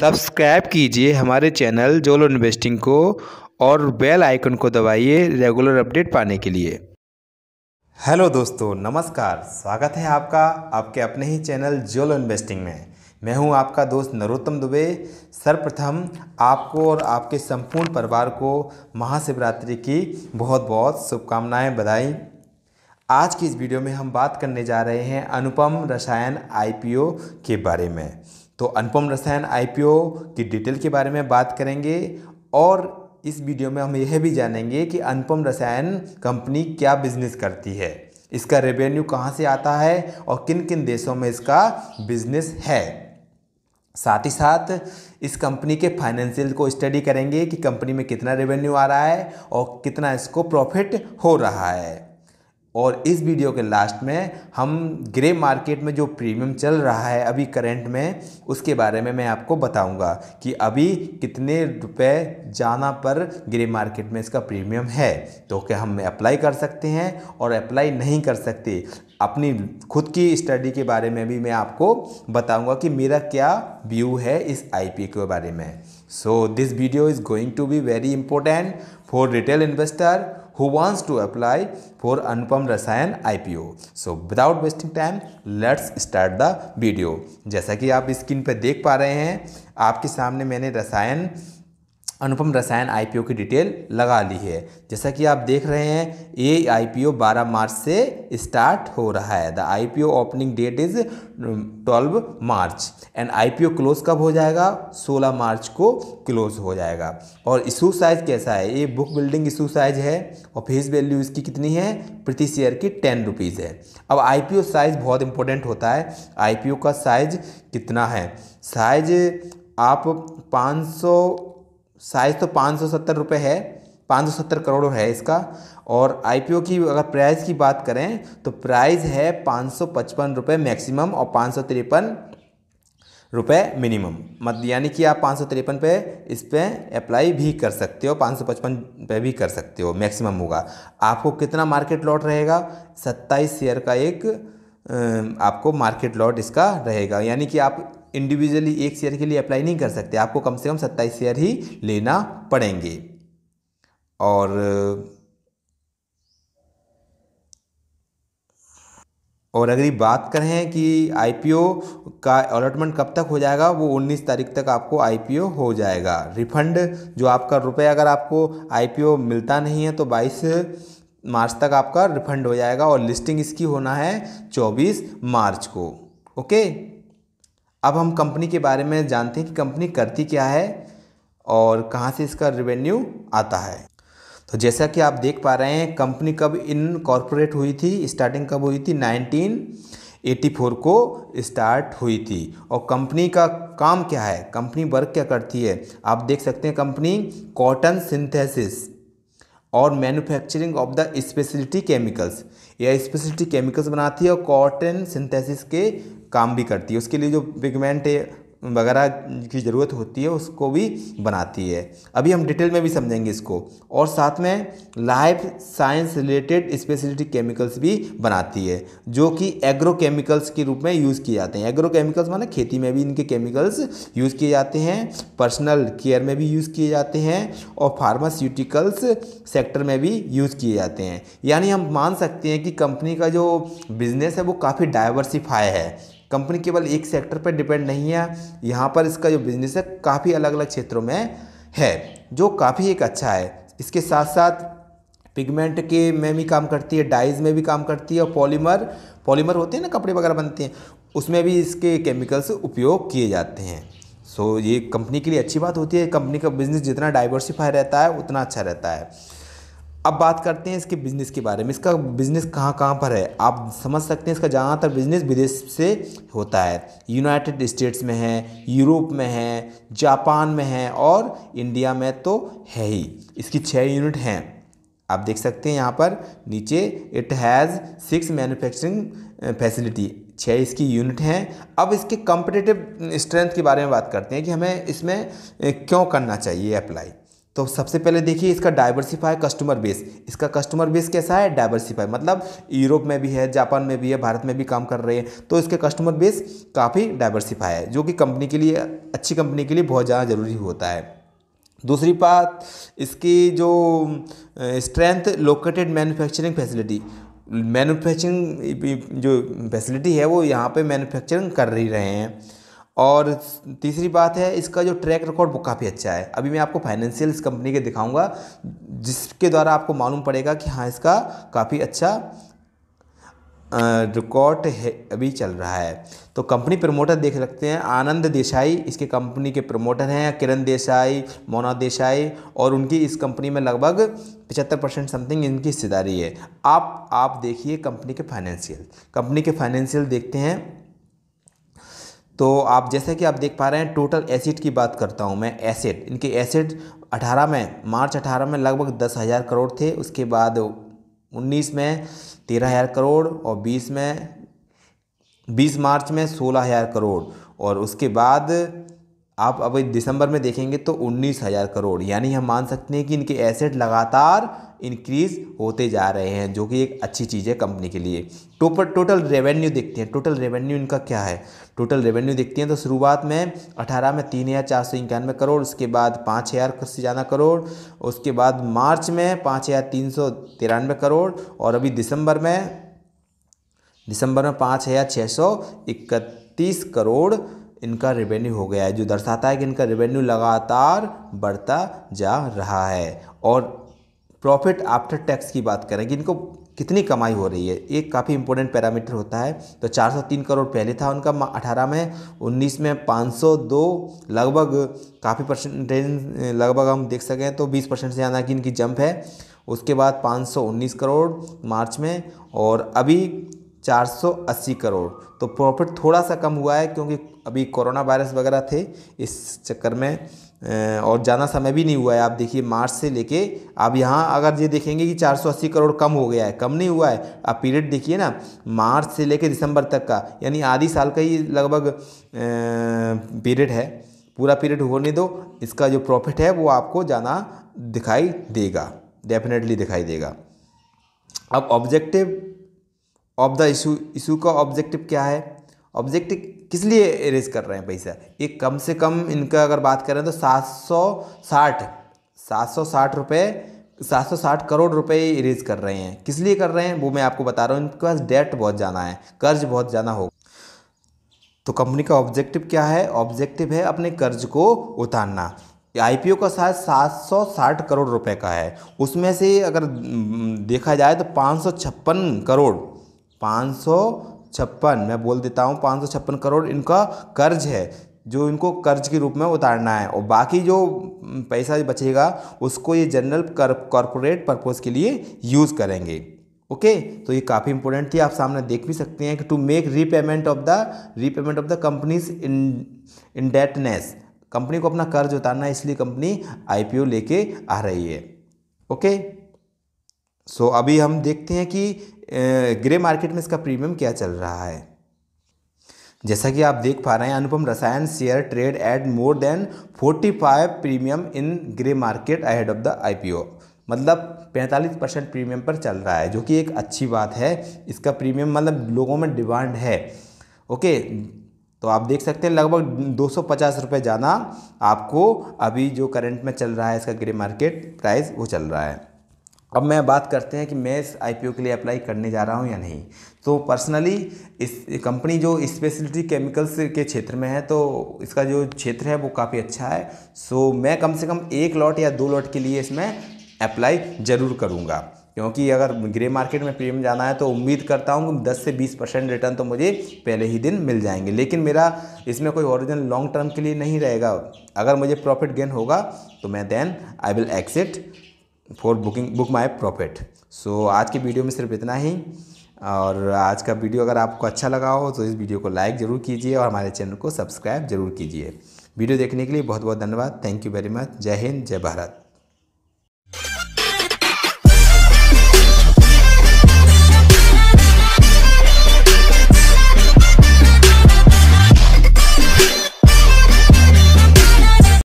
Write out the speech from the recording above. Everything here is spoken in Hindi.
सब्सक्राइब कीजिए हमारे चैनल जोलो इन्वेस्टिंग को और बेल आइकन को दबाइए रेगुलर अपडेट पाने के लिए हेलो दोस्तों नमस्कार स्वागत है आपका आपके अपने ही चैनल जोलो इन्वेस्टिंग में मैं हूं आपका दोस्त नरोत्तम दुबे सर्वप्रथम आपको और आपके संपूर्ण परिवार को महाशिवरात्रि की बहुत बहुत शुभकामनाएँ बधाई आज की इस वीडियो में हम बात करने जा रहे हैं अनुपम रसायन आईपीओ के बारे में तो अनुपम रसायन आईपीओ की डिटेल के बारे में बात करेंगे और इस वीडियो में हम यह भी जानेंगे कि अनुपम रसायन कंपनी क्या बिजनेस करती है इसका रेवेन्यू कहाँ से आता है और किन किन देशों में इसका बिजनेस है साथ ही साथ इस कंपनी के फाइनेंशियल को स्टडी करेंगे कि कंपनी में कितना रेवेन्यू आ रहा है और कितना इसको प्रॉफिट हो रहा है और इस वीडियो के लास्ट में हम ग्रे मार्केट में जो प्रीमियम चल रहा है अभी करंट में उसके बारे में मैं आपको बताऊंगा कि अभी कितने रुपए जाना पर ग्रे मार्केट में इसका प्रीमियम है तो क्या हम अप्लाई कर सकते हैं और अप्लाई नहीं कर सकते अपनी खुद की स्टडी के बारे में भी मैं आपको बताऊंगा कि मेरा क्या व्यू है इस आई के बारे में so this video is going to be very important for retail investor who wants to apply for Anupam Rasayan IPO. So without wasting time, let's start the video. jaisa ki aap screen pe dekh pa rahe hain aapke samne maine rasayan Anupam Rasayan IPO की डिटेल लगा ली है जैसा कि आप देख रहे हैं ये आईपीओ 12 मार्च से स्टार्ट हो रहा है the IPO opening date is 12 March and IPO close कब हो जाएगा 16 मार्च को क्लोज हो जाएगा और इशू साइज़ कैसा है ये बुक बिल्डिंग इशू साइज़ है और फेस वैल्यू इसकी कितनी है प्रति शेयर की टेन रुपीज़ है अब आई साइज़ बहुत इंपॉर्टेंट होता है आई का साइज़ कितना है साइज आप साइज़ तो पाँच सौ सत्तर रुपये है पाँच सौ सत्तर करोड़ है इसका और आईपीओ की अगर प्राइस की बात करें तो प्राइस है पाँच सौ पचपन रुपये मैक्सिमम और पाँच सौ तिरपन रुपये मिनिमम मत यानी कि आप पाँच सौ तिरपन पे इस पर अप्लाई भी कर सकते हो पाँच सौ पचपन पे भी कर सकते हो मैक्सिमम होगा आपको कितना मार्केट लॉट रहेगा सत्ताईस शेयर का एक आपको मार्केट लॉट इसका रहेगा यानी कि आप इंडिविजुअली एक शेयर के लिए अप्लाई नहीं कर सकते आपको कम से कम सत्ताईस शेयर ही लेना पड़ेंगे और और अगर बात करें कि आईपीओ का अलॉटमेंट कब तक हो जाएगा वो 19 तारीख तक आपको आईपीओ हो जाएगा रिफंड जो आपका रुपये अगर आपको आईपीओ मिलता नहीं है तो 22 मार्च तक आपका रिफंड हो जाएगा और लिस्टिंग इसकी होना है 24 मार्च को ओके अब हम कंपनी के बारे में जानते हैं कि कंपनी करती क्या है और कहाँ से इसका रेवेन्यू आता है तो जैसा कि आप देख पा रहे हैं कंपनी कब इन कॉरपोरेट हुई थी स्टार्टिंग कब हुई थी 1984 को स्टार्ट हुई थी और कंपनी का काम क्या है कंपनी वर्क क्या करती है आप देख सकते हैं कंपनी कॉटन सिंथेसिस और manufacturing of the speciality chemicals यह स्पेशलिटी केमिकल्स बनाती है और कॉटन सिंथेसिस के काम भी करती है उसके लिए जो पिगमेंट है वगैरह की ज़रूरत होती है उसको भी बनाती है अभी हम डिटेल में भी समझेंगे इसको और साथ में life science related speciality chemicals भी बनाती है जो कि एग्रोकेमिकल्स के रूप में यूज़ किए जाते हैं एग्रोकेमिकल्स माना खेती में भी इनके केमिकल्स यूज़ किए जाते हैं पर्सनल केयर में भी यूज़ किए जाते हैं और फार्मास्यूटिकल्स सेक्टर में भी यूज़ किए जाते हैं यानी हम मान सकते हैं कि कंपनी का जो बिज़नेस है वो काफ़ी डाइवर्सिफाई है कंपनी केवल एक सेक्टर पर डिपेंड नहीं है यहाँ पर इसका जो बिजनेस है काफ़ी अलग अलग क्षेत्रों में है जो काफ़ी एक अच्छा है इसके साथ साथ पिगमेंट के में भी काम करती है डाइज में भी काम करती है और पॉलीमर पॉलीमर होते हैं ना कपड़े वगैरह बनते हैं उसमें भी इसके केमिकल्स उपयोग किए जाते हैं सो so, ये कंपनी के लिए अच्छी बात होती है कंपनी का बिज़नेस जितना डाइवर्सिफाई रहता है उतना अच्छा रहता है अब बात करते हैं इसके बिज़नेस के बारे में इसका बिज़नेस कहाँ कहाँ पर है आप समझ सकते हैं इसका ज़्यादातर बिज़नेस विदेश से होता है यूनाइटेड स्टेट्स में है यूरोप में है जापान में है और इंडिया में तो है ही इसकी छः यूनिट हैं आप देख सकते हैं यहाँ पर नीचे it has six manufacturing facility छः इसकी यूनिट हैं अब इसके कॉम्पिटेटिव स्ट्रेंथ के बारे में बात करते हैं कि हमें इसमें क्यों करना चाहिए अप्लाई तो सबसे पहले देखिए इसका डाइवर्सिफाई कस्टमर बेस इसका कस्टमर बेस कैसा है डाइवर्सिफाई मतलब यूरोप में भी है जापान में भी है भारत में भी काम कर रहे हैं तो इसके कस्टमर बेस काफ़ी डाइवर्सिफाई है जो कि कंपनी के लिए अच्छी कंपनी के लिए बहुत ज़्यादा ज़रूरी होता है दूसरी बात इसकी जो strength located manufacturing facility manufacturing जो फैसिलिटी है वो यहाँ पर मैनुफैक्चरिंग कर ही रहे हैं और तीसरी बात है इसका जो ट्रैक रिकॉर्ड वो काफ़ी अच्छा है अभी मैं आपको फाइनेंशियल इस कंपनी के दिखाऊंगा जिसके द्वारा आपको मालूम पड़ेगा कि हाँ इसका काफ़ी अच्छा रिकॉर्ड है अभी चल रहा है तो कंपनी प्रमोटर देख सकते हैं आनंद देसाई इसके कंपनी के प्रमोटर हैं किरण देसाई मोना देसाई और उनकी इस कंपनी में लगभग पचहत्तर परसेंट समथिंग इनकी हिस्सेदारी है आप आप देखिए कंपनी के फाइनेंशियल कंपनी के फाइनेंशियल देखते हैं तो आप जैसे कि आप देख पा रहे हैं टोटल एसिड की बात करता हूँ मैं एसिड इनके एसिड 18 में मार्च 18 में लगभग दस हज़ार करोड़ थे उसके बाद 19 में तेरह हज़ार करोड़ और 20 में 20 मार्च में सोलह हज़ार करोड़ और उसके बाद आप अभी दिसंबर में देखेंगे तो उन्नीस हज़ार करोड़ यानी हम मान सकते हैं कि इनके एसेट लगातार इंक्रीज़ होते जा रहे हैं जो कि एक अच्छी चीज़ है कंपनी के लिए टोपर टोटल रेवेन्यू देखते हैं टोटल रेवेन्यू इनका क्या है टोटल रेवेन्यू देखते हैं तो शुरुआत में अठारह में तीन हज़ार चार सौ इक्यानवे करोड़ उसके बाद पाँच हज़ार से ज़्यादा करोड़ उसके बाद मार्च में पाँच हज़ार तीन सौ तिरानवे करोड़ और अभी दिसंबर में दिसंबर में पाँच हज़ार छः सौ इकतीस करोड़ इनका रेवेन्यू हो गया है जो दर्शाता है कि इनका रेवेन्यू लगातार बढ़ता जा रहा है और प्रॉफिट आफ्टर टैक्स की बात करें कि इनको कितनी कमाई हो रही है एक काफ़ी इंपॉर्टेंट पैरामीटर होता है तो 403 करोड़ पहले था उनका 18 में 19 में 502 लगभग काफ़ी परसेंटेज लगभग हम देख सकें तो 20 परसेंट से ज़्यादा की इनकी जंप है उसके बाद 519 करोड़ मार्च में और अभी 480 करोड़ तो प्रॉफिट थोड़ा सा कम हुआ है क्योंकि अभी कोरोना वायरस वगैरह थे इस चक्कर में और ज़्यादा समय भी नहीं हुआ है आप देखिए मार्च से लेके आप यहाँ अगर ये देखेंगे कि 480 करोड़ कम हो गया है कम नहीं हुआ है आप पीरियड देखिए ना मार्च से लेके दिसंबर तक का यानी आधी साल का ही लगभग पीरियड है पूरा पीरियड होने दो इसका जो प्रॉफिट है वो आपको ज़्यादा दिखाई देगा डेफिनेटली दिखाई देगा अब objective of the issue issue का ऑब्जेक्टिव क्या है ऑब्जेक्टिव किस लिए रेज कर रहे हैं पैसा ये कम से कम इनका अगर बात करें तो सात सौ साठ सात सौ साठ रुपये सात सौ साठ करोड़ रुपए रेज कर रहे हैं किस लिए कर रहे हैं वो मैं आपको बता रहा हूँ इनके पास डेट बहुत ज़्यादा है कर्ज बहुत ज़्यादा हो तो कंपनी का ऑब्जेक्टिव क्या है ऑब्जेक्टिव है अपने कर्ज को उतारना आईपीओ का साइज 760 करोड़ रुपए का है उसमें से अगर देखा जाए तो पाँच करोड़ पाँच छप्पन मैं बोल देता हूँ पाँच सौ छप्पन करोड़ इनका कर्ज है जो इनको कर्ज के रूप में उतारना है और बाकी जो पैसा बचेगा उसको ये जनरल कॉरपोरेट पर्पज़ के लिए यूज़ करेंगे ओके okay, तो ये काफ़ी इंपॉर्टेंट थी आप सामने देख भी सकते हैं कि to make repayment of the repayment of the companies in indebtedness company को अपना कर्ज उतारना इसलिए कंपनी आईपीओ लेके आ रही है ओके okay? सो so, अभी हम देखते हैं कि ग्रे मार्केट में इसका प्रीमियम क्या चल रहा है जैसा कि आप देख पा रहे हैं Anupam Rasayan share trade at more than 45 premium in grey market ahead of the IPO मतलब 45 परसेंट प्रीमियम पर चल रहा है जो कि एक अच्छी बात है इसका प्रीमियम मतलब लोगों में डिमांड है ओके तो आप देख सकते हैं लगभग दो सौ ज़्यादा आपको अभी जो करंट में चल रहा है इसका ग्रे मार्केट प्राइस वो चल रहा है अब मैं बात करते हैं कि मैं इस आई के लिए अप्लाई करने जा रहा हूँ या नहीं तो पर्सनली इस कंपनी जो स्पेशलिटी केमिकल्स के क्षेत्र में है तो इसका जो क्षेत्र है वो काफ़ी अच्छा है सो मैं कम से कम एक लॉट या दो लॉट के लिए इसमें अप्लाई ज़रूर करूँगा क्योंकि अगर ग्रे मार्केट में प्रीमियम जाना है तो उम्मीद करता हूँ कि 10 से 20 परसेंट रिटर्न तो मुझे पहले ही दिन मिल जाएंगे लेकिन मेरा इसमें कोई ओरिजिनल लॉन्ग टर्म के लिए नहीं रहेगा अगर मुझे प्रॉफिट गेन होगा तो मैं then I will exit for booking book my profit so आज के वीडियो में सिर्फ इतना ही और आज का वीडियो अगर आपको अच्छा लगा हो तो इस वीडियो को लाइक ज़रूर कीजिए और हमारे चैनल को सब्सक्राइब जरूर कीजिए वीडियो देखने के लिए बहुत बहुत धन्यवाद थैंक यू वेरी मच जय हिंद जय भारत